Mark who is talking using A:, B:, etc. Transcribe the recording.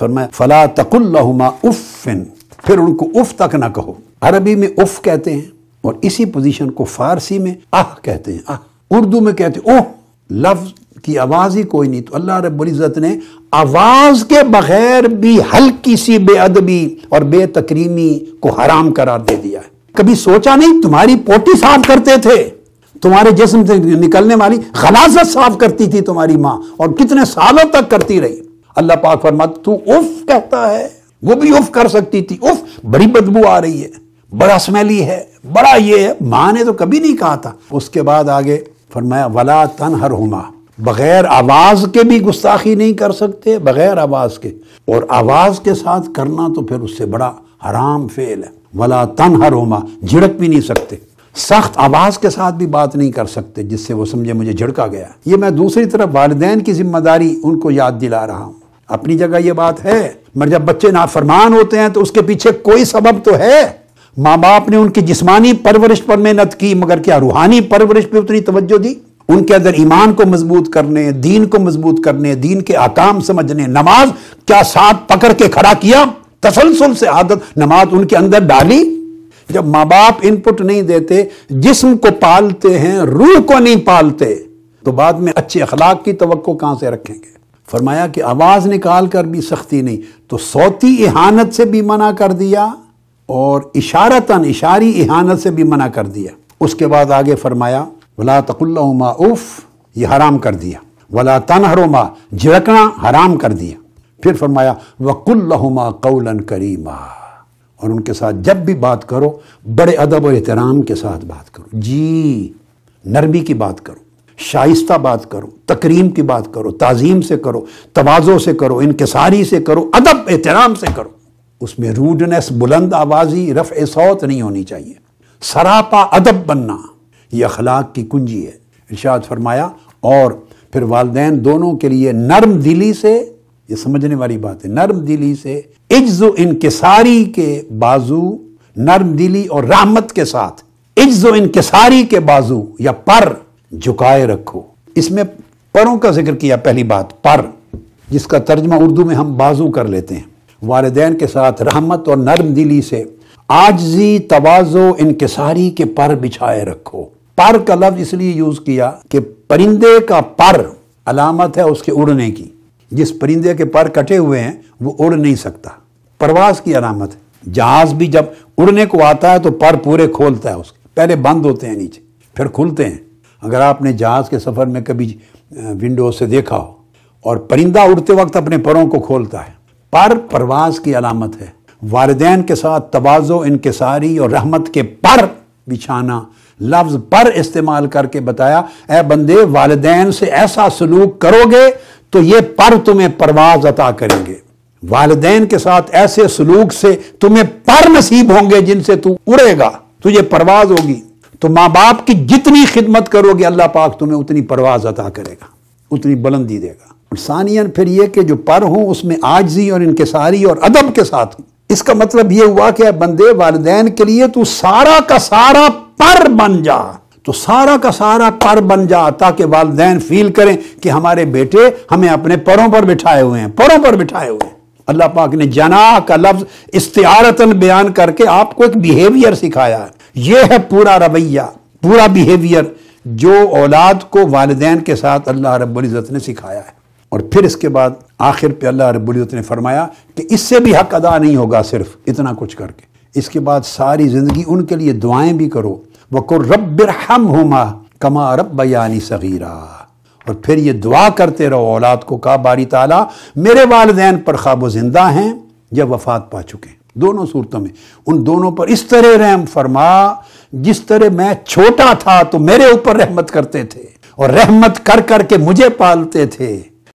A: फरमाए फला तकुल्लहुमा उफ़िन फिर उनको उफ़ तक ना कहो अरबी में उफ़ कहते हैं और इसी पोजीशन को फारसी में आह कहते हैं आह उर्दू में कहते हैं ओह लफ्ज की आवाज़ ही कोई नहीं तो अल्लाह रब्ज़त ने आवाज़ के बगैर भी हल्की सी बेअदबी और बेतकरीमी को हराम करार दे दिया है कभी सोचा नहीं तुम्हारी पोटी साफ करते थे तुम्हारे जिसम से निकलने वाली खलासत साफ करती थी तुम्हारी माँ और कितने सालों तक करती रही अल्लाह पाक फरमाते तू उफ कहता है वो भी उफ कर सकती थी उफ बड़ी बदबू आ रही है बड़ा स्मेली है बड़ा ये है माँ ने तो कभी नहीं कहा था उसके बाद आगे फरमाया वला तन हर हुमा बगैर आवाज के भी गुस्ताखी नहीं कर सकते बगैर आवाज के और आवाज के साथ करना तो फिर उससे बड़ा हराम फेल है वला तन हर हुमा झिड़क भी नहीं सकते सख्त आवाज़ के साथ भी बात नहीं कर सकते जिससे वो समझे मुझे झिड़का गया ये मैं दूसरी तरफ वालदेन की जिम्मेदारी उनको याद दिला रहा हूँ अपनी जगह ये बात है मगर जब बच्चे नाफरमान होते हैं तो उसके पीछे कोई सबब तो है माँ बाप ने उनकी जिस्मानी परवरिश पर मेहनत की मगर क्या रूहानी परवरिश पर उतनी तवज्जो दी उनके अंदर ईमान को मजबूत करने दीन को मजबूत करने दीन के आकाम समझने नमाज क्या साथ पकड़ के खड़ा किया तसलसल से आदत नमाज उनके अंदर डाली जब माँ बाप इनपुट नहीं देते जिस्म को पालते हैं रूह को नहीं पालते तो बाद में अच्छे अखलाक की तो कहां से रखेंगे फरमाया कि आवाज़ निकाल कर भी सख्ती नहीं तो सौती इहानत से भी मना कर दिया और इशारतन इशारी इहानत से भी मना कर दिया उसके बाद आगे फरमाया वला तकुल्लमा उफ़ ये हराम कर दिया वला तनहरुमा झिड़कना हराम कर दिया फिर फरमाया वकुल्लहुमा कौलन करीमा और उनके साथ जब भी बात करो बड़े अदब और एहतराम के साथ बात करो जी नरमी की बात करो शाइस्ता बात करो तकरीम की बात करो ताज़ीम से करो तोजों से करो इनकसारी से करो अदब एहतराम से करो उसमें रूडनेस बुलंद आवाज़ी रफ़ सौत नहीं होनी चाहिए सरापा अदब बनना यह अखलाक की कुंजी है इर्शाद फरमाया और फिर वालदेन दोनों के लिए नर्म दिली से ये समझने वाली बात है नर्म दिली से इज्ज इनकसारी के बाजू नर्म दिली और रहमत के साथ इज्ज इनकसारी के बाजू या पर झुकाए रखो इसमें परों का जिक्र किया पहली बात पर जिसका तर्जमा उर्दू में हम बाजू कर लेते हैं वालदेन के साथ रहमत और नर्म दिली से आजी तवाजो इनकसारी के पर बिछाए रखो पर का लफ्ज इसलिए यूज किया कि परिंदे का पर अलामत है उसके उड़ने की जिस परिंदे के पर कटे हुए हैं वो उड़ नहीं सकता परवास की अलामत है जहाज भी जब उड़ने को आता है तो पर पूरे खोलता है उसके पहले बंद होते हैं नीचे फिर खुलते हैं अगर आपने जहाज़ के सफ़र में कभी विंडो से देखा हो और परिंदा उड़ते वक्त अपने परों को खोलता है पर परवाज की अलामत है वालदेन के साथ तोज़ो इनकसारी और रहमत के पर बिछाना लफ्ज़ पर इस्तेमाल करके बताया ए बंदे वालदेन से ऐसा सलूक करोगे तो ये पर तुम्हें परवाज अता करेंगे वालदेन के साथ ऐसे सलूक से तुम्हें पर नसीब होंगे जिनसे तू उड़ेगा तुझे परवाज होगी तो माँ बाप की जितनी खिदमत करोगे अल्लाह पाक तुम्हें उतनी परवाज अदा करेगा उतनी बुलंदी देगा और सानियन फिर यह कि जो पर हूँ उसमें आजजी और इनकसारी और अदब के साथ हूँ इसका मतलब यह हुआ कि बंदे वाले के लिए तू सारा का सारा पर बन जा तो सारा का सारा पर बन जा ताकि वाले फील करें कि हमारे बेटे हमें अपने परों पर बिठाए हुए हैं परों पर बिठाए हुए हैं अल्लाह पाक ने जना का लफ्ज इस्तारतन बयान करके आपको एक बिहेवियर सिखाया है ये है पूरा रवैया पूरा बिहेवियर जो औलाद को वालदेन के साथ अल्लाह रब्ज़त ने सिखाया है और फिर इसके बाद आखिर पे अल्लाह रब्ज़त ने फरमाया कि इससे भी हक अदा नहीं होगा सिर्फ इतना कुछ करके इसके बाद सारी ज़िंदगी उनके लिए दुआएं भी करो वकुर हम हुमा कमा रब सगीरा और फिर ये दुआ करते रहो औलाद को का बारी ताला मेरे वालदेन पर खाबो जिंदा हैं या वफात पा चुके हैं दोनों सूरतों में उन दोनों पर इस तरह रहम फरमा जिस तरह मैं छोटा था तो मेरे ऊपर रहमत करते थे और रहमत कर करके मुझे पालते थे